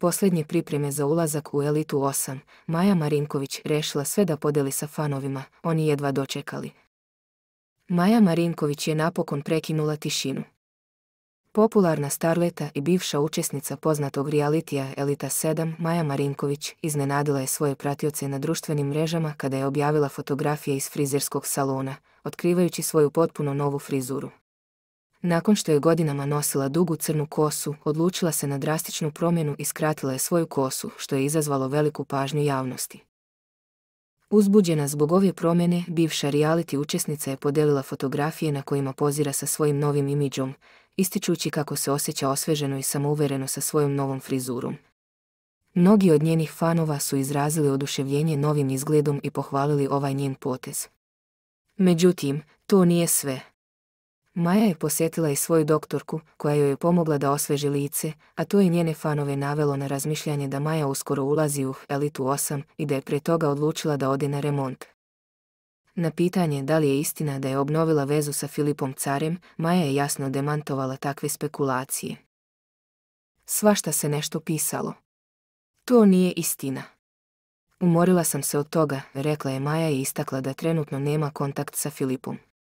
Posljednje pripreme za ulazak u Elitu 8, Maja Marinković rešila sve da podeli sa fanovima, oni jedva dočekali. Maja Marinković je napokon prekinula tišinu. Popularna starleta i bivša učesnica poznatog realitija Elita 7, Maja Marinković, iznenadila je svoje pratioce na društvenim mrežama kada je objavila fotografije iz frizerskog salona, otkrivajući svoju potpuno novu frizuru. Nakon što je godinama nosila dugu crnu kosu, odlučila se na drastičnu promjenu i skratila je svoju kosu, što je izazvalo veliku pažnju javnosti. Uzbuđena zbog ove promjene, bivša reality učesnica je podelila fotografije na kojima pozira sa svojim novim imidžom, ističući kako se osjeća osveženo i samouvjereno sa svojom novom frizurom. Mnogi od njenih fanova su izrazili oduševljenje novim izgledom i pohvalili ovaj njen potez. Međutim, to nije sve. Maja je posjetila i svoju doktorku, koja joj je pomogla da osveži lice, a to je njene fanove navelo na razmišljanje da Maja uskoro ulazi u Elitu 8 i da je pre toga odlučila da ode na remont. Na pitanje da li je istina da je obnovila vezu sa Filipom Carem, Maja je jasno demantovala takve spekulacije. Svašta se nešto pisalo. To nije istina. Umorila sam se od toga, rekla je Maja i istakla da trenutno nema kontakt sa Filipom.